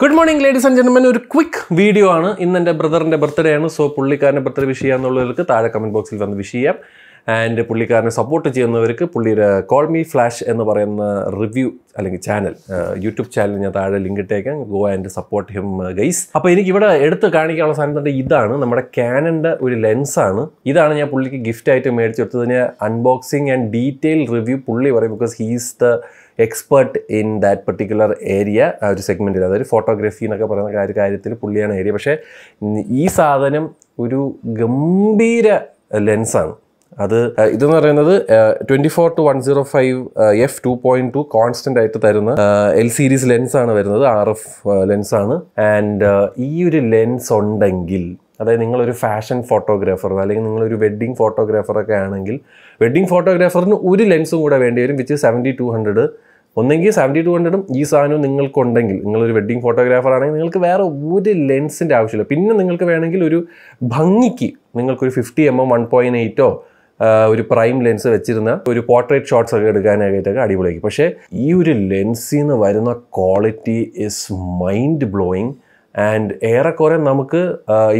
good morning ladies and ജെൻമെൻ ഒരു quick video ആണ് ഇന്ന് എൻ്റെ ബ്രദറിൻ്റെ ബർത്ത്ഡേ ആണ് സോ പുള്ളിക്കാരൻ്റെ ബർത്ത്ഡേ വിഷ് ചെയ്യാന്നുള്ളവർക്ക് താഴെ കമൻറ്റ് ബോക്സിൽ വന്ന് വിഷ് ചെയ്യാം ആൻഡ് പുള്ളിക്കാരനെ സപ്പോർട്ട് ചെയ്യുന്നവർക്ക് പുള്ളിയുടെ കോൾ മീ ഫ്ലാഷ് എന്ന് പറയുന്ന റിവ്യൂ അല്ലെങ്കിൽ ചാനൽ യൂട്യൂബ് ചാനൽ ഞാൻ താഴെ ലിങ്ക് ഇട്ടേക്കാം go and support him guys അപ്പോൾ എനിക്ക് ഇവിടെ എടുത്ത് കാണിക്കാനുള്ള സാധനം തന്നെ ഇതാണ് നമ്മുടെ ക്യാനൻ്റെ ഒരു ലെൻസാണ് ഇതാണ് ഞാൻ പുള്ളിക്ക് ഗിഫ്റ്റ് ആയിട്ട് മേടിച്ചു കൊടുത്തത് ഞാൻ അൺബോക്സിങ് ആൻഡ് ഡീറ്റെയിൽ റിവ്യൂ പുള്ളി പറയും because he's the expert in that particular area ആ ഒരു സെഗ്മെൻറ്റിൽ അതായത് ഫോട്ടോഗ്രാഫി എന്നൊക്കെ പറയുന്ന കാര്യ കാര്യത്തിൽ പുള്ളിയാണ് ഏരിയ പക്ഷേ ഈ സാധനം ഒരു ഗംഭീര ലെൻസാണ് അത് ഇതെന്ന് പറയുന്നത് twenty four to one zero five F two point two constant ആയിട്ട് തരുന്ന എൽ സീരീസ് ലെൻസാണ് വരുന്നത് ആർ എഫ് ലെൻസാണ് ആൻഡ് ഈ ഒരു ലെൻസ് ഉണ്ടെങ്കിൽ അതായത് നിങ്ങളൊരു ഫാഷൻ ഫോട്ടോഗ്രാഫർ അല്ലെങ്കിൽ നിങ്ങളൊരു വെഡ്ഡിങ് ഫോട്ടോഗ്രാഫറൊക്കെ ആണെങ്കിൽ വെഡ്ഡിങ് ഫോട്ടോഗ്രാഫറിന് ഒരു ലെൻസും കൂടെ വേണ്ടി വരും വിച്ച് സെവൻറ്റി ടു ഹൺഡ്രഡ് ഒന്നെങ്കിൽ സെവൻറ്റി ടു ഹൺഡ്രഡും ഈ സാധനവും നിങ്ങൾക്കുണ്ടെങ്കിൽ നിങ്ങളൊരു വെഡ്ഡിങ് ഫോട്ടോഗ്രാഫർ ആണെങ്കിൽ നിങ്ങൾക്ക് വേറെ ഒരു ലെൻസിൻ്റെ ആവശ്യമില്ല പിന്നെ നിങ്ങൾക്ക് വേണമെങ്കിൽ ഒരു ഭംഗിക്ക് നിങ്ങൾക്കൊരു fifty M M one point എയ്റ്റോ ഒരു പ്രൈം ലെൻസ് വെച്ചിരുന്ന ഒരു പോർട്രേറ്റ് ഷോട്ട്സ് ഒക്കെ എടുക്കാനായിട്ടൊക്കെ അടിപൊളിയാക്കി പക്ഷേ ഈ ഒരു ലെൻസിൽ നിന്ന് വരുന്ന quality is mind blowing and ഏറെക്കുറെ നമുക്ക്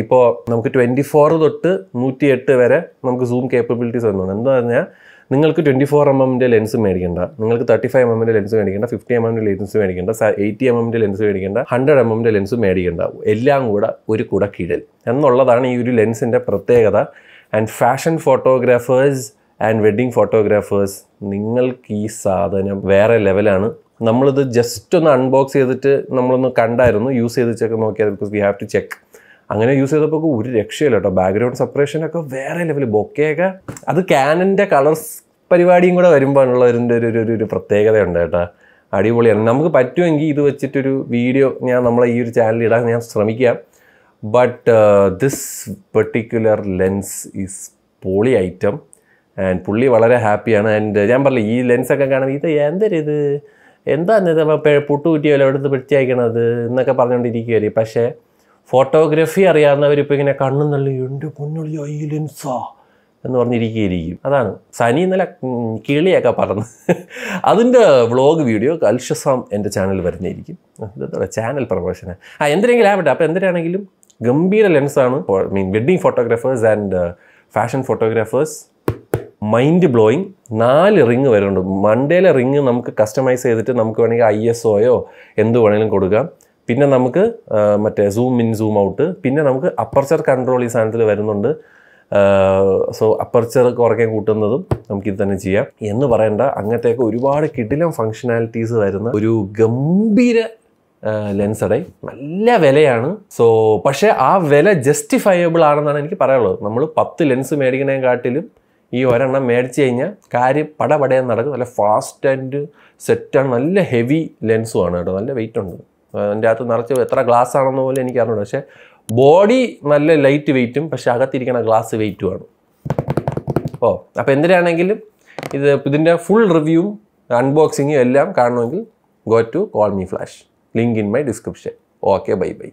ഇപ്പോൾ നമുക്ക് ട്വൻറ്റി ഫോർ തൊട്ട് നൂറ്റി എട്ട് വരെ നമുക്ക് സൂം കേപ്പബിലിറ്റീസ് വരുന്നുണ്ട് എന്താ പറഞ്ഞാൽ നിങ്ങൾക്ക് ട്വൻറ്റി ഫോർ എം എമ്മിൻ്റെ ലെൻസ് മേടിക്കേണ്ട നിങ്ങൾക്ക് തേർട്ടി ഫൈവ് എം എമ്മിൻ്റെ ലെൻസ് മേടിക്കേണ്ട ഫിഫ്റ്റി എം എമ്മിൻ്റെ ലെൻസ് മേടിക്കേണ്ട എയ്റ്റി എം എമ്മിൻ്റെ ലെൻസ് മേടിക്കേണ്ട ഹൺഡ്രഡ് എം എമ്മിൻ്റെ ലെൻസ് മേടിക്കേണ്ട എല്ലാം കൂടെ ഒരു കുട കീഴൽ എന്നുള്ളതാണ് ഈ ഒരു ലെൻസിൻ്റെ പ്രത്യേകത and fashion photographers and wedding photographers നിങ്ങൾക്ക് ഈ സാധനം വേറെ ലെവലാണ് നമ്മളിത് ജസ്റ്റ് ഒന്ന് അൺബോക്സ് ചെയ്തിട്ട് നമ്മളൊന്ന് കണ്ടായിരുന്നു യൂസ് ചെയ്ത് ചെക്ക് നോക്കിയാൽ because we have to check അങ്ങനെ യൂസ് ചെയ്തപ്പോൾ ഒരു രക്ഷയില്ല കേട്ടോ ബാക്ക്ഗ്രൗണ്ട് സെപ്പറേഷനൊക്കെ വേറെ ലെവൽ ബൊക്കെയൊക്കെ അത് ക്യാനൻ്റെ കളർസ് പരിപാടിയും കൂടെ വരുമ്പോൾ അതിൻ്റെ ഒരു ഒരു ഒരു പ്രത്യേകതയുണ്ട് കേട്ടോ അടിപൊളിയാണ് നമുക്ക് പറ്റുമെങ്കിൽ ഇത് വെച്ചിട്ടൊരു വീഡിയോ ഞാൻ നമ്മളെ ഈ ഒരു ചാനലിൽ ഇടാൻ ഞാൻ ശ്രമിക്കാം but this particular lens is പോളി ഐറ്റം ആൻഡ് പുള്ളി വളരെ ഹാപ്പിയാണ് ആൻഡ് uh, ഞാൻ പറഞ്ഞില്ല ഈ ലെൻസൊക്കെ കാണുമ്പോൾ ഇത് എന്തരിത് എന്താ പൊട്ടുകുറ്റിയല്ലോ എടുത്ത് പിടിച്ചയക്കണത് എന്നൊക്കെ പറഞ്ഞുകൊണ്ടിരിക്കുകയായിരിക്കും പക്ഷേ ഫോട്ടോഗ്രാഫി ഇപ്പോൾ ഇങ്ങനെ കണ്ണും തള്ളി എൻ്റെ പൊന്നുള്ളി ഐ ലെൻസാ എന്ന് പറഞ്ഞിരിക്കുകയായിരിക്കും അതാണ് സനി ഇന്നലെ കിളിയൊക്കെ പറഞ്ഞ് അതിൻ്റെ വ്ളോഗ് വീഡിയോ കൽഷസാം എൻ്റെ ചാനൽ വരുന്നതായിരിക്കും ചാനൽ പ്രൊമോഷന് ആ എന്തിനെങ്കിലും ആവട്ടെ അപ്പോൾ എന്തിനാണെങ്കിലും ഗംഭീര ലെൻസാണ് mean wedding photographers and fashion photographers mind blowing നാല് റിങ് വരുന്നുണ്ട് മൺഡേയിലെ റിങ് നമുക്ക് കസ്റ്റമൈസ് ചെയ്തിട്ട് നമുക്ക് വേണമെങ്കിൽ ഐ എസ് ഒയോ എന്ത് വേണമെങ്കിലും കൊടുക്കാം പിന്നെ നമുക്ക് മറ്റേ സൂം ഇൻ സൂം ഔട്ട് പിന്നെ നമുക്ക് അപ്പർച്ചർ കൺട്രോൾ ഈ സാധനത്തിൽ വരുന്നുണ്ട് സോ അപ്പർച്ചർ കുറയ്ക്കാൻ കൂട്ടുന്നതും നമുക്കിത് തന്നെ ചെയ്യാം എന്ന് പറയേണ്ട അങ്ങനത്തെയൊക്കെ ഒരുപാട് കിടിലം ഫങ്ഷനാലിറ്റീസ് വരുന്ന ഒരു ഗംഭീര ലെൻസടെ നല്ല വിലയാണ് സോ പക്ഷേ ആ വില ജസ്റ്റിഫയബിൾ ആണെന്നാണ് എനിക്ക് പറയാനുള്ളത് നമ്മൾ പത്ത് ലെൻസ് മേടിക്കണേ കാട്ടിലും ഈ ഒരെണ്ണം മേടിച്ചു കഴിഞ്ഞാൽ കാര്യം പടപടയാൻ നടക്കും നല്ല ഫാസ്റ്റ് ആൻഡ് സെറ്റാണ് നല്ല ഹെവി ലെൻസുമാണ് കേട്ടോ നല്ല വെയിറ്റ് ഉണ്ട് അതിൻ്റെ അകത്ത് നിറച്ച് എത്ര ഗ്ലാസ് ആണെന്ന് പോലും എനിക്ക് അറിഞ്ഞൂട പക്ഷേ ബോഡി നല്ല ലൈറ്റ് വെയിറ്റും പക്ഷേ അകത്തിരിക്കണ ഗ്ലാസ് വെയിറ്റുമാണ് ഓ അപ്പോൾ എന്തിനാണെങ്കിലും ഇത് ഇതിൻ്റെ ഫുൾ റിവ്യൂവും അൺബോക്സിങ്ങും എല്ലാം കാണണമെങ്കിൽ go to call me flash link in my description okay bye by